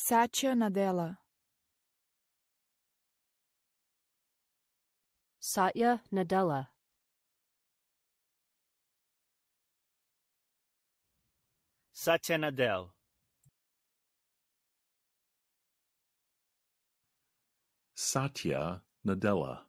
Satya Nadella Satya Nadella Satya Nadella Satya Nadella